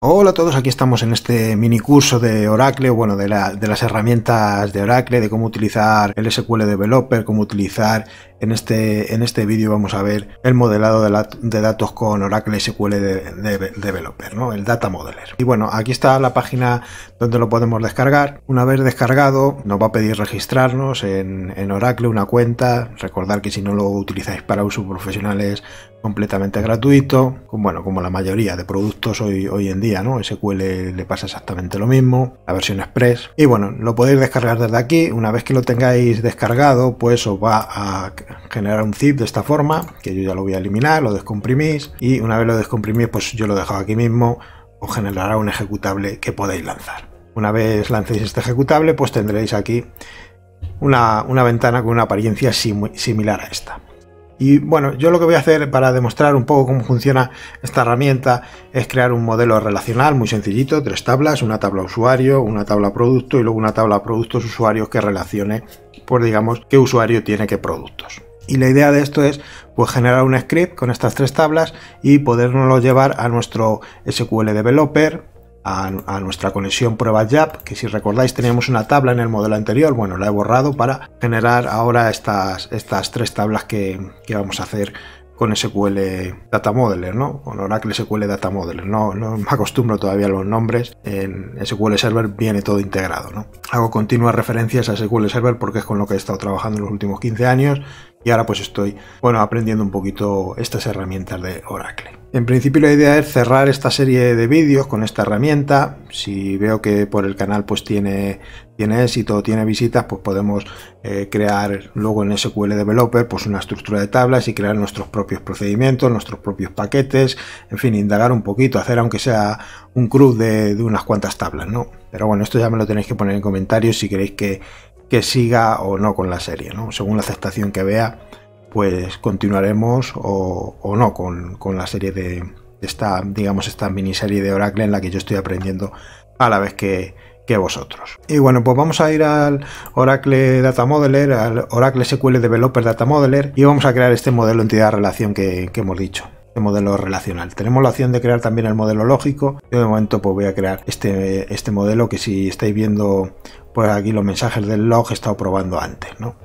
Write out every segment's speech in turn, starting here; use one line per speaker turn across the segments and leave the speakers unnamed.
Hola a todos, aquí estamos en este mini curso de Oracle, bueno, de, de, las herramientas de Oracle, de cómo utilizar el SQL Developer, cómo utilizar en este, en este vídeo vamos a ver el modelado de, datos con Oracle SQL Developer, ¿no? el Data Modeler. Y bueno, aquí está la página donde lo podemos descargar. Una vez descargado, nos va a pedir registrarnos en, Oracle una cuenta. Recordar que si no lo utilizáis para uso profesional es completamente gratuito. Bueno, como la mayoría de productos hoy, hoy en día, ¿no? SQL le pasa exactamente lo mismo, la versión Express. Y bueno, lo podéis descargar desde aquí. Una vez que lo tengáis descargado, pues os va a generar un zip de esta forma, que yo ya lo voy a eliminar, lo descomprimís y una vez lo descomprimís, pues yo lo dejo aquí mismo, os generará un ejecutable que podéis lanzar. Una vez lancéis este ejecutable, pues tendréis aquí una, ventana con una apariencia similar a esta. Y bueno, yo lo que voy a hacer para demostrar un poco cómo funciona esta herramienta es crear un modelo relacional muy sencillito, tres tablas, una tabla usuario, una tabla producto y luego una tabla productos usuarios que relacione pues digamos, qué usuario tiene qué productos. Y la idea de esto es pues, generar un script con estas tres tablas y podernoslo llevar a nuestro SQL Developer, a, nuestra conexión prueba JAP, que si recordáis teníamos una tabla en el modelo anterior, bueno, la he borrado para generar ahora estas, estas tres tablas que, que vamos a hacer con SQL Data Modeler, ¿no? Con Oracle SQL Data Modeler. No, me acostumbro todavía a los nombres. En SQL Server viene todo integrado, ¿no? Hago continuas referencias a SQL Server porque es con lo que he estado trabajando en los últimos 15 años y ahora pues estoy, bueno, aprendiendo un poquito estas herramientas de Oracle. En principio la idea es cerrar esta serie de vídeos con esta herramienta. Si veo que por el canal pues tiene, tiene éxito, tiene visitas, pues podemos eh, crear luego en SQL Developer pues una estructura de tablas y crear nuestros propios procedimientos, nuestros propios paquetes, en fin, indagar un poquito, hacer aunque sea un cruz de, unas cuantas tablas, ¿no? Pero bueno, esto ya me lo tenéis que poner en comentarios si queréis que, que siga o no con la serie, ¿no? Según la aceptación que vea pues continuaremos o, no con, la serie de esta, digamos, esta miniserie de Oracle en la que yo estoy aprendiendo a la vez que, vosotros. Y bueno, pues vamos a ir al Oracle Data Modeler, al Oracle SQL Developer Data Modeler y vamos a crear este modelo entidad-relación que, hemos dicho el este modelo relacional. Tenemos la opción de crear también el modelo lógico. Yo de momento pues voy a crear este, este modelo que si estáis viendo por aquí los mensajes del log he estado probando antes. ¿no?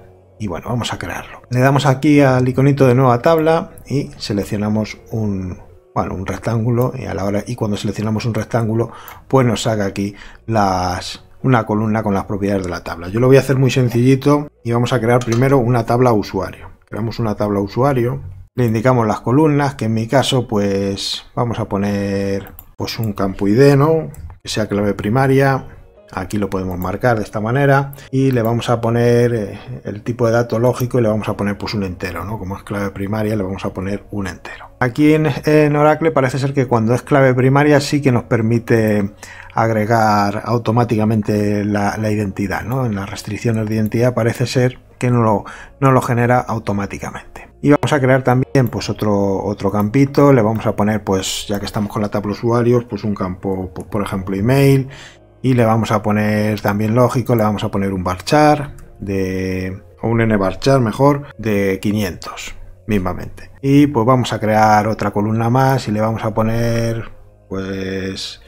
y bueno, vamos a crearlo. Le damos aquí al iconito de nueva tabla y seleccionamos un, bueno, un rectángulo y a la hora y cuando seleccionamos un rectángulo pues nos saca aquí las una columna con las propiedades de la tabla. Yo lo voy a hacer muy sencillito y vamos a crear primero una tabla usuario. Creamos una tabla usuario, le indicamos las columnas, que en mi caso pues vamos a poner pues un campo ID, ¿no? Que sea clave primaria, Aquí lo podemos marcar de esta manera y le vamos a poner eh, el tipo de dato lógico y le vamos a poner pues un entero, ¿no? Como es clave primaria le vamos a poner un entero. Aquí en, Oracle parece ser que cuando es clave primaria sí que nos permite agregar automáticamente la, identidad, ¿no? En las restricciones de identidad parece ser que no lo, no lo genera automáticamente. Y vamos a crear también pues otro, otro campito, le vamos a poner pues ya que estamos con la tabla usuarios pues un campo pues, por ejemplo email y le vamos a poner también lógico, le vamos a poner un barchar de o un n barchar mejor de 500 mismamente. Y pues vamos a crear otra columna más y le vamos a poner pues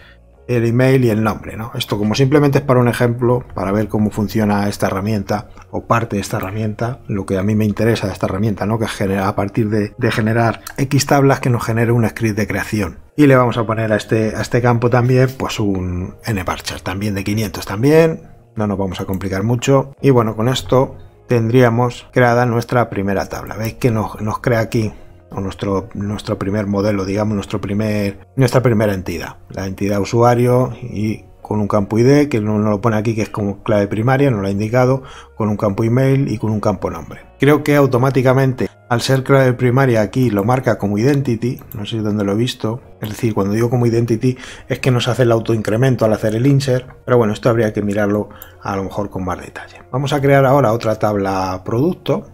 el email y el nombre. ¿no? Esto como simplemente es para un ejemplo, para ver cómo funciona esta herramienta o parte de esta herramienta, lo que a mí me interesa de esta herramienta, ¿no? que genera a partir de, generar X tablas que nos genere un script de creación. Y le vamos a poner a este, a este campo también pues un N nparchar, también de 500 también, no nos vamos a complicar mucho. Y bueno, con esto tendríamos creada nuestra primera tabla. ¿Veis que nos, nos crea aquí nuestro, nuestro primer modelo, digamos, nuestro primer, nuestra primera entidad, la entidad usuario y con un campo ID, que no, lo pone aquí, que es como clave primaria, no lo ha indicado, con un campo email y con un campo nombre. Creo que automáticamente, al ser clave primaria aquí, lo marca como identity, no sé dónde lo he visto, es decir, cuando digo como identity es que nos hace el autoincremento al hacer el insert, pero bueno, esto habría que mirarlo a lo mejor con más detalle. Vamos a crear ahora otra tabla producto,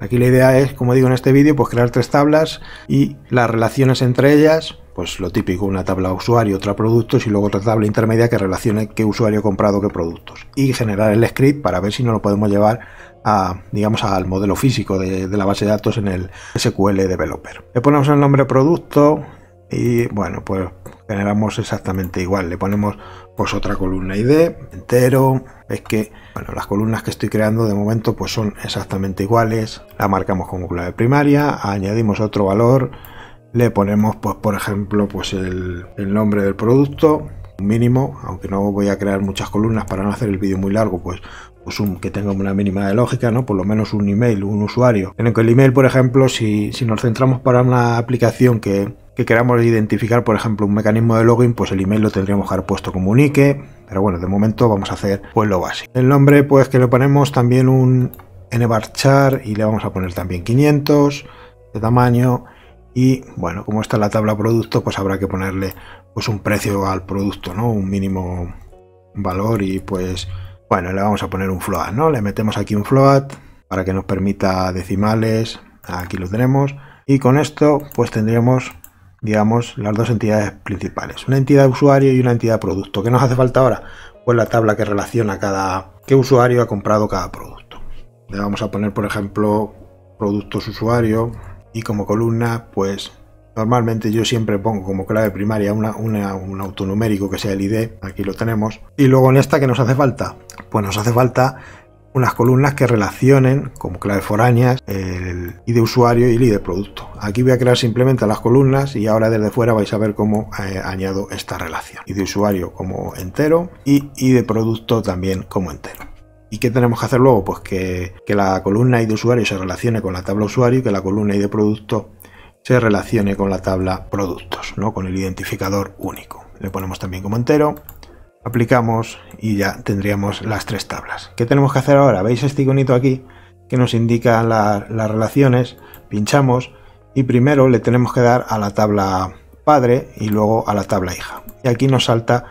Aquí la idea es, como digo en este vídeo, pues crear tres tablas y las relaciones entre ellas, pues lo típico, una tabla usuario, otra productos y luego otra tabla intermedia que relacione qué usuario ha comprado qué productos. Y generar el script para ver si no lo podemos llevar a, digamos, al modelo físico de la base de datos en el SQL Developer. Le ponemos el nombre producto y bueno, pues generamos exactamente igual. Le ponemos pues otra columna ID, entero. Es que, bueno, las columnas que estoy creando de momento pues son exactamente iguales. La marcamos como clave primaria, añadimos otro valor, le ponemos pues por ejemplo pues el, nombre del producto, un mínimo, aunque no voy a crear muchas columnas para no hacer el vídeo muy largo, pues, pues un, que tenga una mínima de lógica, ¿no? Por lo menos un email, un usuario. En el que el email, por ejemplo, si, si nos centramos para una aplicación que, que queramos identificar, por ejemplo, un mecanismo de login, pues el email lo tendríamos que haber puesto como unique pero bueno, de momento vamos a hacer pues lo básico. El nombre, pues que le ponemos también un Nvarchar y le vamos a poner también 500 de tamaño y bueno, como está la tabla producto, pues habrá que ponerle pues un precio al producto, ¿no? Un mínimo valor y pues bueno, le vamos a poner un float, ¿no? Le metemos aquí un float para que nos permita decimales, aquí lo tenemos y con esto pues tendríamos digamos, las dos entidades principales, una entidad usuario y una entidad producto. ¿Qué nos hace falta ahora? Pues la tabla que relaciona cada qué usuario ha comprado cada producto. Le vamos a poner, por ejemplo, productos usuario y como columna, pues normalmente yo siempre pongo como clave primaria un autonumérico que sea el ID, aquí lo tenemos. Y luego en esta, que nos hace falta? Pues nos hace falta unas columnas que relacionen como clave foráneas el ID usuario y el ID producto. Aquí voy a crear simplemente las columnas y ahora desde fuera vais a ver cómo eh, añado esta relación. ID usuario como entero y ID producto también como entero. ¿Y qué tenemos que hacer luego? Pues que, la columna ID usuario se relacione con la tabla usuario y que la columna ID producto se relacione con la tabla productos, ¿no? con el identificador único. Le ponemos también como entero aplicamos y ya tendríamos las tres tablas. ¿Qué tenemos que hacer ahora? ¿Veis este iconito aquí que nos indica las relaciones? Pinchamos y primero le tenemos que dar a la tabla padre y luego a la tabla hija. Y aquí nos salta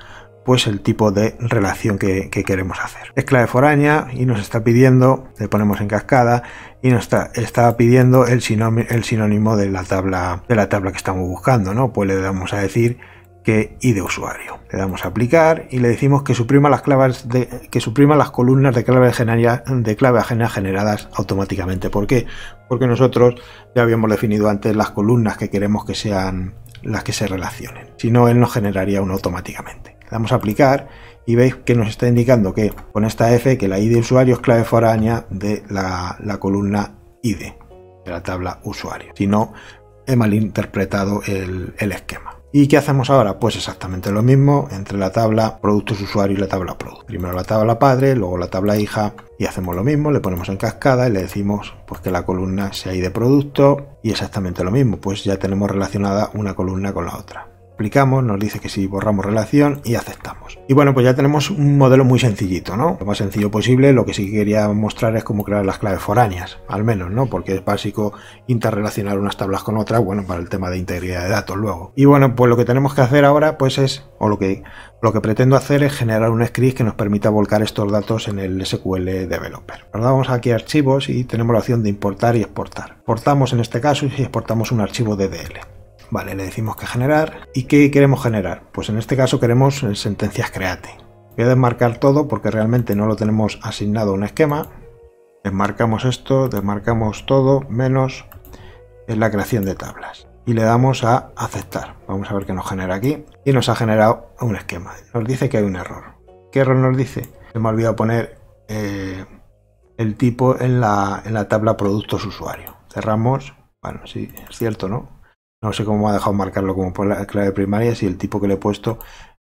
pues el tipo de relación que, queremos hacer. Es clave foránea y nos está pidiendo, le ponemos en cascada y nos está, pidiendo el sinónimo, de la tabla de la tabla que estamos buscando, ¿no? Pues le damos a decir que ID usuario. Le damos a aplicar y le decimos que suprima las, claves de, que suprima las columnas de clave, de clave ajena generadas automáticamente. ¿Por qué? Porque nosotros ya habíamos definido antes las columnas que queremos que sean las que se relacionen. Si no, él nos generaría uno automáticamente. Le damos a aplicar y veis que nos está indicando que con esta F que la ID usuario es clave foránea de la, columna ID de la tabla usuario. Si no, he malinterpretado el esquema. ¿Y qué hacemos ahora? Pues exactamente lo mismo entre la tabla productos usuario y la tabla product. Primero la tabla padre, luego la tabla hija y hacemos lo mismo, le ponemos en cascada y le decimos pues, que la columna sea id de producto y exactamente lo mismo, pues ya tenemos relacionada una columna con la otra nos dice que si borramos relación y aceptamos. Y bueno, pues ya tenemos un modelo muy sencillito, ¿no? Lo más sencillo posible, lo que sí quería mostrar es cómo crear las claves foráneas, al menos, ¿no? Porque es básico interrelacionar unas tablas con otras, bueno, para el tema de integridad de datos luego. Y bueno, pues lo que tenemos que hacer ahora, pues es, o lo que, lo que pretendo hacer es generar un script que nos permita volcar estos datos en el SQL Developer. Nos damos aquí archivos y tenemos la opción de importar y exportar. Exportamos en este caso y exportamos un archivo DDL. Vale, le decimos que generar. ¿Y qué queremos generar? Pues en este caso queremos eh, sentencias create. Voy a desmarcar todo porque realmente no lo tenemos asignado a un esquema. Desmarcamos esto, desmarcamos todo, menos en la creación de tablas. Y le damos a aceptar. Vamos a ver qué nos genera aquí. Y nos ha generado un esquema. Nos dice que hay un error. ¿Qué error nos dice? Se me ha olvidado poner eh, el tipo en la, en la tabla productos usuario. Cerramos. Bueno, sí, es cierto, ¿no? No sé cómo me ha dejado marcarlo como clave primaria si el tipo que le he puesto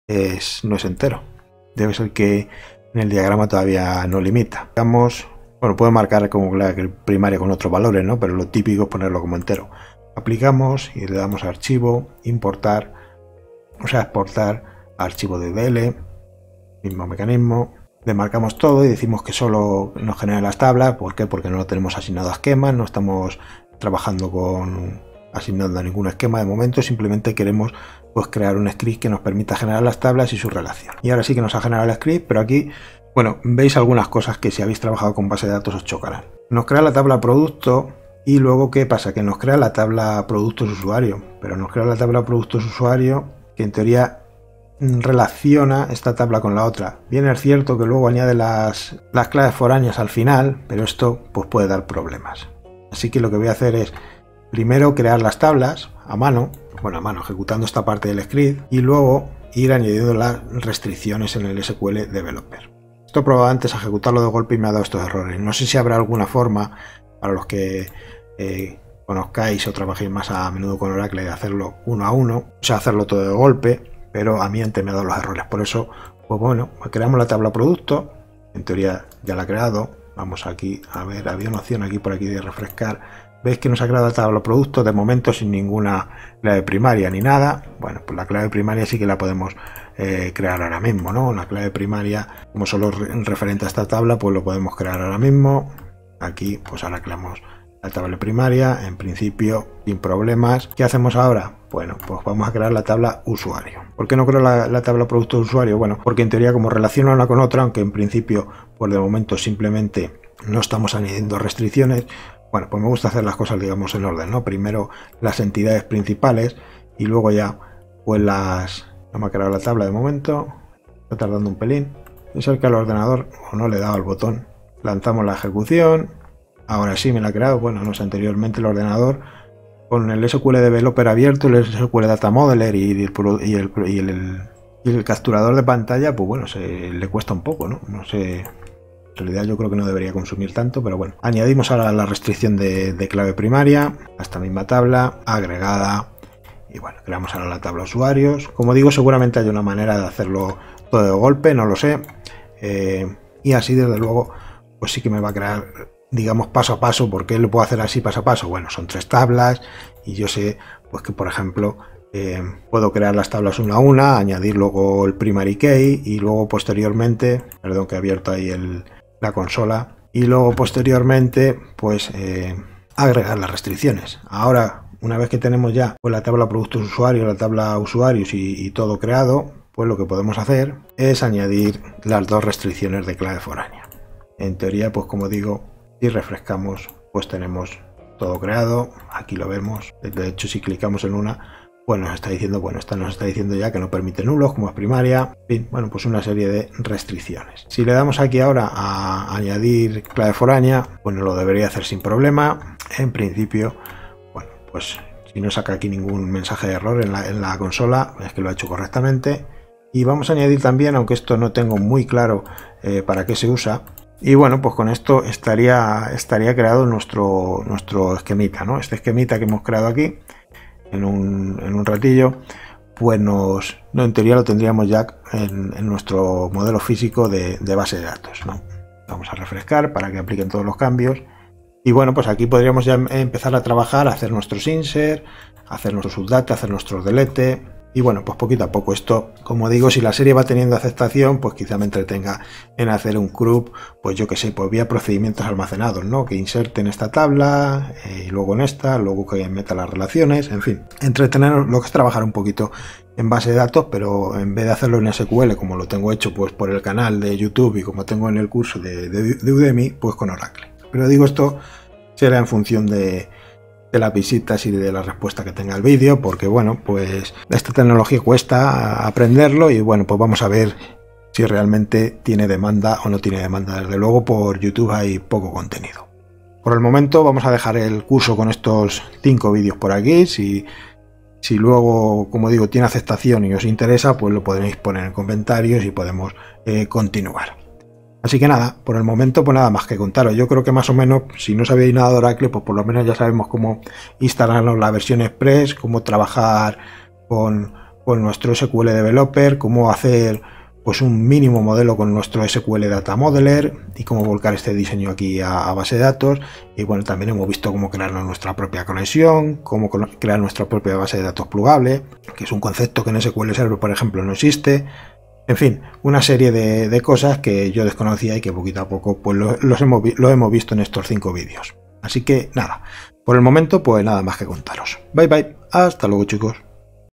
no es entero. Debe ser que en el diagrama todavía no limita. Digamos, bueno, puede marcar como clave primaria con otros valores, ¿no? Pero lo típico es ponerlo como entero. Aplicamos y le damos archivo, importar, o sea, exportar archivo de DL, mismo mecanismo. Le marcamos todo y decimos que solo nos genera las tablas. ¿Por qué? Porque no lo tenemos asignado a esquema, no estamos trabajando con asignando ningún esquema de momento, simplemente queremos pues, crear un script que nos permita generar las tablas y su relación. Y ahora sí que nos ha generado el script, pero aquí, bueno, veis algunas cosas que si habéis trabajado con base de datos os chocarán. Nos crea la tabla producto y luego, ¿qué pasa? Que nos crea la tabla productos usuario, pero nos crea la tabla productos usuario que en teoría relaciona esta tabla con la otra. Bien es cierto que luego añade las, claves foráneas al final, pero esto pues puede dar problemas. Así que lo que voy a hacer es Primero crear las tablas a mano, bueno, a mano, ejecutando esta parte del script y luego ir añadiendo las restricciones en el SQL Developer. Esto probado antes a ejecutarlo de golpe y me ha dado estos errores. No sé si habrá alguna forma para los que eh, conozcáis o trabajéis más a menudo con Oracle de hacerlo uno a uno, o sea, hacerlo todo de golpe, pero a mí antes me ha dado los errores. Por eso, pues bueno, pues creamos la tabla producto, en teoría ya la he creado, Vamos aquí, a ver, había una opción aquí por aquí de refrescar. ¿Veis que nos ha creado la tabla de productos? De momento sin ninguna clave primaria ni nada. Bueno, pues la clave primaria sí que la podemos eh, crear ahora mismo, ¿no? La clave primaria, como solo referente a esta tabla, pues lo podemos crear ahora mismo. Aquí, pues ahora creamos la tabla primaria, en principio sin problemas. ¿Qué hacemos ahora? Bueno, pues vamos a crear la tabla usuario. ¿Por qué no creo la, tabla producto usuario? Bueno, porque en teoría como relaciona una con otra, aunque en principio por el de momento simplemente no estamos añadiendo restricciones, bueno, pues me gusta hacer las cosas digamos en orden, ¿no? Primero las entidades principales y luego ya pues las... No me ha creado la tabla de momento, está tardando un pelín. Es el que al ordenador o no le he dado al botón. Lanzamos la ejecución, Ahora sí me la ha creado, bueno, no sé, anteriormente el ordenador con el SQL Developer abierto, el SQL Data Modeler y el, capturador de pantalla, pues bueno, se le cuesta un poco, ¿no? No sé, en realidad yo creo que no debería consumir tanto, pero bueno. Añadimos ahora la restricción de, clave primaria, a esta misma tabla, agregada. Y bueno, creamos ahora la tabla usuarios. Como digo, seguramente hay una manera de hacerlo todo de golpe, no lo sé. Eh, y así desde luego, pues sí que me va a crear digamos, paso a paso, ¿por qué lo puedo hacer así paso a paso? Bueno, son tres tablas y yo sé, pues que por ejemplo, eh, puedo crear las tablas una a una, añadir luego el primary key y luego posteriormente, perdón que he abierto ahí el, la consola, y luego posteriormente, pues eh, agregar las restricciones. Ahora, una vez que tenemos ya pues, la tabla productos usuarios, la tabla usuarios y, y todo creado, pues lo que podemos hacer es añadir las dos restricciones de clave foránea. En teoría, pues como digo, y refrescamos, pues tenemos todo creado. Aquí lo vemos. De hecho, si clicamos en una, pues nos está diciendo, bueno, esta nos está diciendo ya que no permite nulos, como es primaria. En bueno, pues una serie de restricciones. Si le damos aquí ahora a añadir clave foránea, bueno, pues lo debería hacer sin problema. En principio, bueno, pues si no saca aquí ningún mensaje de error en la, consola, es que lo ha hecho correctamente. Y vamos a añadir también, aunque esto no tengo muy claro eh, para qué se usa, y bueno, pues con esto estaría, estaría creado nuestro, nuestro esquemita, ¿no? Este esquemita que hemos creado aquí en un, ratillo, pues nos, no, en teoría lo tendríamos ya en, nuestro modelo físico de, base de datos, Vamos a refrescar para que apliquen todos los cambios. Y bueno, pues aquí podríamos ya empezar a trabajar, a hacer nuestros insert, hacer nuestros subdata, hacer nuestro delete, y bueno, pues poquito a poco esto, como digo, si la serie va teniendo aceptación, pues quizá me entretenga en hacer un CRUB, pues yo que sé, pues vía procedimientos almacenados, ¿no? Que inserte en esta tabla eh, y luego en esta, luego que meta las relaciones, en fin. Entretener lo que es trabajar un poquito en base de datos, pero en vez de hacerlo en SQL, como lo tengo hecho pues por el canal de YouTube y como tengo en el curso de Udemy, pues con Oracle. Pero digo esto será en función de, de las visitas y de la respuesta que tenga el vídeo, porque bueno, pues esta tecnología cuesta aprenderlo y bueno, pues vamos a ver si realmente tiene demanda o no tiene demanda. Desde luego por YouTube hay poco contenido. Por el momento vamos a dejar el curso con estos cinco vídeos por aquí. Si, si luego, como digo, tiene aceptación y os interesa, pues lo podéis poner en comentarios y podemos eh, continuar. Así que nada, por el momento pues nada más que contaros. Yo creo que más o menos, si no sabéis nada de Oracle, pues por lo menos ya sabemos cómo instalarnos la versión Express, cómo trabajar con, nuestro SQL Developer, cómo hacer pues un mínimo modelo con nuestro SQL Data Modeler y cómo volcar este diseño aquí a, a base de datos. Y bueno, también hemos visto cómo crear nuestra propia conexión, cómo crear nuestra propia base de datos plugable, que es un concepto que en SQL Server, por ejemplo, no existe. En fin, una serie de, cosas que yo desconocía y que poquito a poco pues, los lo hemos visto en estos cinco vídeos. Así que nada, por el momento pues nada más que contaros. Bye bye, hasta luego chicos.